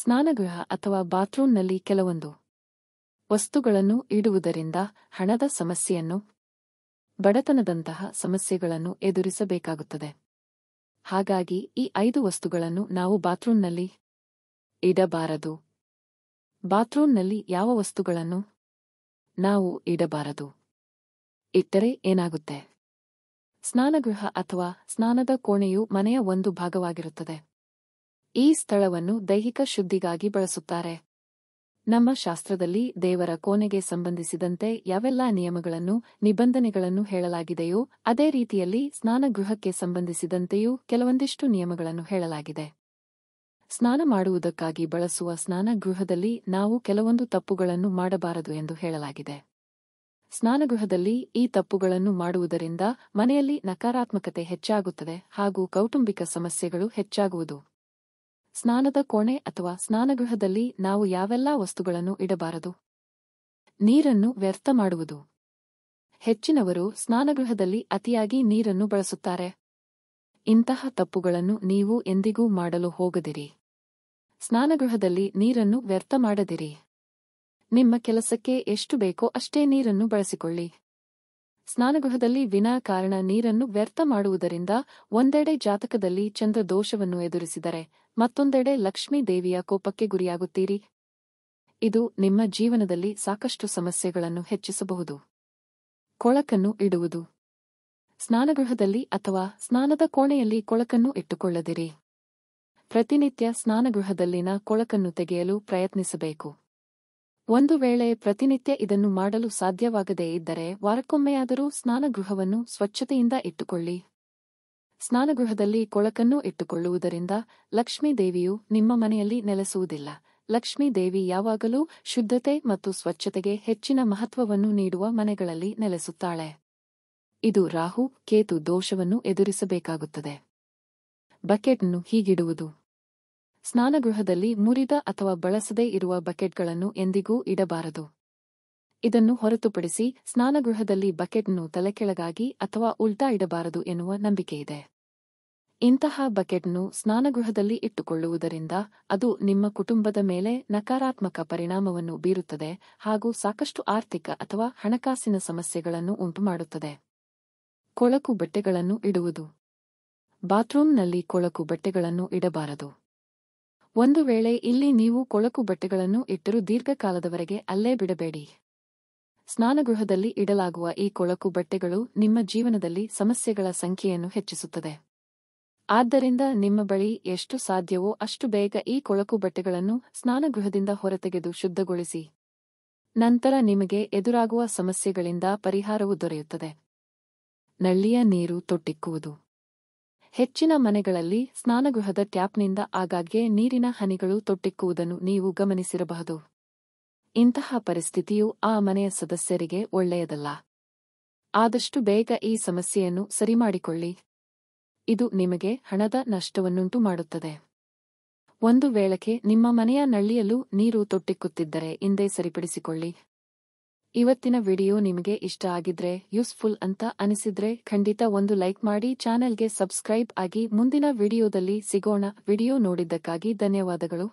ಸ್ನಾನಗೃಹ ಅಥವಾ ಬಾತ್ರೂಂನಲ್ಲಿ ಕೆಲವೊಂದು ವಸ್ತುಗಳನ್ನು ಇಡುವುದರಿಂದ ಹಣದ ಸಮಸ್ಯೆಯನ್ನು ಬಡತನದಂತಹ ಸಮಸ್ಯೆಗಳನ್ನು ಎದುರಿಸಬೇಕಾಗುತ್ತದೆ ಹಾಗಾಗಿ ಈ ಐದು ವಸ್ತುಗಳನ್ನು ನಾವು ಬಾತ್ರೂಂನಲ್ಲಿ ಇಡಬಾರದು ಬಾತ್ರೂಂನಲ್ಲಿ ಯಾವ ವಸ್ತುಗಳನ್ನು ನಾವು ಇಡಬಾರದು ಇಟ್ಟರೆ ಏನಾಗುತ್ತೆ ಸ್ನಾನಗೃಹ ಅಥವಾ ಸ್ನಾನದ ಕೋಣೆಯು ಮನೆಯ ಒಂದು ಭಾಗವಾಗಿರುತ್ತದೆ ಈ ಸ್ಥಳವನ್ನು ದೈಹಿಕ ಶುದ್ಧಿಗಾಗಿ ಬಳಸುತ್ತಾರೆ ನಮ್ಮ ಶಾಸ್ತ್ರದಲ್ಲಿ ದೇವರ ಕೋನೆಗೆ ಸಂಬಂಧಿಸಿದಂತೆ ಯಾವೆಲ್ಲ ನಿಯಮಗಳನ್ನು ನಿಬಂಧನೆಗಳನ್ನು ಹೇಳಲಾಗಿದೆಯೋ ಅದೇ ರೀತಿಯಲ್ಲಿ ಸ್ನಾನಗೃಹಕ್ಕೆ ಸಂಬಂಧಿಸಿದಂತೆಯೂ ಕೆಲವೊಂದಿಷ್ಟು ನಿಯಮಗಳನ್ನು ಹೇಳಲಾಗಿದೆ ಸ್ನಾನ ಮಾಡುವುದಕ್ಕಾಗಿ ಬಳಸುವ ಸ್ನಾನಗೃಹದಲ್ಲಿ ನಾವು ಕೆಲವೊಂದು ತಪ್ಪುಗಳನ್ನು ಮಾಡಬಾರದು ಎಂದು ಹೇಳಲಾಗಿದೆ ಸ್ನಾನಗೃಹದಲ್ಲಿ ಈ ತಪ್ಪುಗಳನ್ನು ಮಾಡುವುದರಿಂದ ಮನೆಯಲ್ಲಿ ನಕಾರಾತ್ಮಕತೆ ಹೆಚ್ಚಾಗುತ್ತದೆ ಹಾಗೂ ಕೌಟುಂಬಿಕ ಸಮಸ್ಯೆಗಳು ಹೆಚ್ಚಾಗುವುದು ಸ್ನಾನದ ಕೋಣೆ ಅಥವಾ ಸ್ನಾನಗೃಹದಲ್ಲಿ ನಾವು ಯಾವೆಲ್ಲಾ ವಸ್ತುಗಳನ್ನು ಇಡಬಾರದು ನೀರನ್ನು ವ್ಯರ್ಥ ಮಾಡುವುದು ಹೆಚ್ಚಿನವರು ಸ್ನಾನಗೃಹದಲ್ಲಿ ಅತಿಯಾಗಿ ನೀರನ್ನು ಬಳಸುತ್ತಾರೆ ಇಂತಹ ತಪ್ಪುಗಳನ್ನು ನೀವು ಎಂದಿಗೂ ಮಾಡಲು ಹೋಗದಿರಿ ಸ್ನಾನಗೃಹದಲ್ಲಿ ನೀರನ್ನು ವ್ಯರ್ಥ ಮಾಡದಿರಿ ನಿಮ್ಮ ಕೆಲಸಕ್ಕೆ ಎಷ್ಟು ಬೇಕೋ ಅಷ್ಟೇ ನೀರನ್ನು ಬಳಸಿಕೊಳ್ಳಿ ಸ್ನಾನಗೃಹದಲ್ಲಿ ವಿನಾಕಾರಣ ನೀರನ್ನು ವ್ಯರ್ಥ ಮಾಡುವುದರಿಂದ ಒಂದೆಡೆ ಜಾತಕದಲ್ಲಿ ಚಂದ್ರ ದೋಷವನ್ನು ಎದುರಿಸಿದರೆ ಮತ್ತೊಂದೆಡೆ ಲಕ್ಷ್ಮೀ ದೇವಿಯ ಕೋಪಕ್ಕೆ ಗುರಿಯಾಗುತ್ತೀರಿ ಇದು ನಿಮ್ಮ ಜೀವನದಲ್ಲಿ ಸಾಕಷ್ಟು ಸಮಸ್ಯೆಗಳನ್ನು ಹೆಚ್ಚಿಸಬಹುದು ಕೊಳಕನ್ನು ಇಡುವುದು ಸ್ನಾನಗೃಹದಲ್ಲಿ ಅಥವಾ ಸ್ನಾನದ ಕೋಣೆಯಲ್ಲಿ ಕೊಳಕನ್ನು ಇಟ್ಟುಕೊಳ್ಳದಿರಿ ಪ್ರತಿನಿತ್ಯ ಸ್ನಾನಗೃಹದಲ್ಲಿನ ಕೊಳಕನ್ನು ತೆಗೆಯಲು ಪ್ರಯತ್ನಿಸಬೇಕು ಒಂದು ವೇಳೆ ಪ್ರತಿನಿತ್ಯ ಇದನ್ನು ಮಾಡಲು ಸಾಧ್ಯವಾಗದೇ ಇದ್ದರೆ ವಾರಕ್ಕೊಮ್ಮೆಯಾದರೂ ಸ್ನಾನಗೃಹವನ್ನು ಸ್ವಚ್ಛತೆಯಿಂದ ಇಟ್ಟುಕೊಳ್ಳಿ ಸ್ನಾನಗೃಹದಲ್ಲಿ ಕೊಳಕನ್ನು ಇಟ್ಟುಕೊಳ್ಳುವುದರಿಂದ ಲಕ್ಷ್ಮೀದೇವಿಯು ನಿಮ್ಮ ಮನೆಯಲ್ಲಿ ನೆಲೆಸುವುದಿಲ್ಲ ಲಕ್ಷ್ಮೀದೇವಿ ಯಾವಾಗಲೂ ಶುದ್ಧತೆ ಮತ್ತು ಸ್ವಚ್ಛತೆಗೆ ಹೆಚ್ಚಿನ ಮಹತ್ವವನ್ನು ನೀಡುವ ಮನೆಗಳಲ್ಲಿ ನೆಲೆಸುತ್ತಾಳೆ ಇದು ರಾಹು ಕೇತು ದೋಷವನ್ನು ಎದುರಿಸಬೇಕಾಗುತ್ತದೆ ಬಕೆಟ್ನ್ನು ಹೀಗಿಡುವುದು ಸ್ನಾನಗೃಹದಲ್ಲಿ ಮುರಿದ ಅಥವಾ ಬಳಸದೇ ಇರುವ ಬಕೆಟ್ಗಳನ್ನು ಎಂದಿಗೂ ಇಡಬಾರದು ಇದನ್ನು ಹೊರತುಪಡಿಸಿ ಸ್ನಾನಗೃಹದಲ್ಲಿ ಬಕೆಟ್ನ್ನು ತಲೆಕೆಳಗಾಗಿ ಅಥವಾ ಉಲ್ಟಾ ಇಡಬಾರದು ಎನ್ನುವ ನಂಬಿಕೆಯಿದೆ ಇಂತಹ ಬಕೆಟ್ನ್ನು ಸ್ನಾನಗೃಹದಲ್ಲಿ ಇಟ್ಟುಕೊಳ್ಳುವುದರಿಂದ ಅದು ನಿಮ್ಮ ಕುಟುಂಬದ ಮೇಲೆ ನಕಾರಾತ್ಮಕ ಪರಿಣಾಮವನ್ನು ಬೀರುತ್ತದೆ ಹಾಗೂ ಸಾಕಷ್ಟು ಆರ್ಥಿಕ ಅಥವಾ ಹಣಕಾಸಿನ ಸಮಸ್ಯೆಗಳನ್ನು ಉಂಟುಮಾಡುತ್ತದೆ ಕೊಳಕು ಬಟ್ಟೆಗಳನ್ನು ಇಡುವುದು ಬಾತ್ರೂಂನಲ್ಲಿ ಕೊಳಕು ಬಟ್ಟೆಗಳನ್ನು ಇಡಬಾರದು ಒಂದು ವೇಳೆ ಇಲ್ಲಿ ನೀವು ಕೊಳಕು ಬಟ್ಟೆಗಳನ್ನು ಇಟ್ಟರೂ ದೀರ್ಘಕಾಲದವರೆಗೆ ಅಲ್ಲೇ ಬಿಡಬೇಡಿ ಸ್ನಾನಗೃಹದಲ್ಲಿ ಇಡಲಾಗುವ ಈ ಕೊಳಕು ಬಟ್ಟೆಗಳು ನಿಮ್ಮ ಜೀವನದಲ್ಲಿ ಸಮಸ್ಯೆಗಳ ಸಂಖ್ಯೆಯನ್ನು ಹೆಚ್ಚಿಸುತ್ತದೆ ಆದ್ದರಿಂದ ನಿಮ್ಮ ಬಳಿ ಎಷ್ಟು ಸಾಧ್ಯವೋ ಅಷ್ಟು ಬೇಗ ಈ ಕೊಳಕು ಬಟ್ಟೆಗಳನ್ನು ಸ್ನಾನಗೃಹದಿಂದ ಹೊರತೆಗೆದು ಶುದ್ಧಗೊಳಿಸಿ ನಂತರ ನಿಮಗೆ ಎದುರಾಗುವ ಸಮಸ್ಯೆಗಳಿಂದ ಪರಿಹಾರವು ದೊರೆಯುತ್ತದೆ ನಳ್ಳಿಯ ನೀರು ತೊಟ್ಟಿಕ್ಕುವುದು ಹೆಚ್ಚಿನ ಮನೆಗಳಲ್ಲಿ ಸ್ನಾನಗೃಹದ ಟ್ಯಾಪ್ನಿಂದ ಆಗಾಗ್ಗೆ ನೀರಿನ ಹನಿಗಳು ತೊಟ್ಟಿಕ್ಕುವುದನ್ನು ನೀವು ಗಮನಿಸಿರಬಹುದು ಇಂತಹ ಪರಿಸ್ಥಿತಿಯು ಆ ಮನೆಯ ಸದಸ್ಯರಿಗೆ ಒಳ್ಳೆಯದಲ್ಲ ಆದಷ್ಟು ಬೇಗ ಈ ಸಮಸ್ಯೆಯನ್ನು ಸರಿಮಾಡಿಕೊಳ್ಳಿ ಇದು ನಿಮಗೆ ಹಣದ ನಷ್ಟವನ್ನುಂಟು ಮಾಡುತ್ತದೆ ಒಂದು ವೇಳಕ್ಕೆ ನಿಮ್ಮ ಮನೆಯ ನಳ್ಳಿಯಲ್ಲೂ ನೀರು ತೊಟ್ಟಿಕ್ಕುತ್ತಿದ್ದರೆ ಇಂದೇ ಸರಿಪಡಿಸಿಕೊಳ್ಳಿ ಇವತ್ತಿನ ವಿಡಿಯೋ ನಿಮಗೆ ಇಷ್ಟ ಆಗಿದ್ರೆ ಯೂಸ್ಫುಲ್ ಅಂತ ಅನಿಸಿದ್ರೆ ಖಂಡಿತ ಒಂದು ಲೈಕ್ ಮಾಡಿ ಚಾನೆಲ್ಗೆ ಸಬ್ಸ್ಕ್ರೈಬ್ ಆಗಿ ಮುಂದಿನ ವಿಡಿಯೋದಲ್ಲಿ ಸಿಗೋಣ ವಿಡಿಯೋ ನೋಡಿದ್ದಕ್ಕಾಗಿ ಧನ್ಯವಾದಗಳು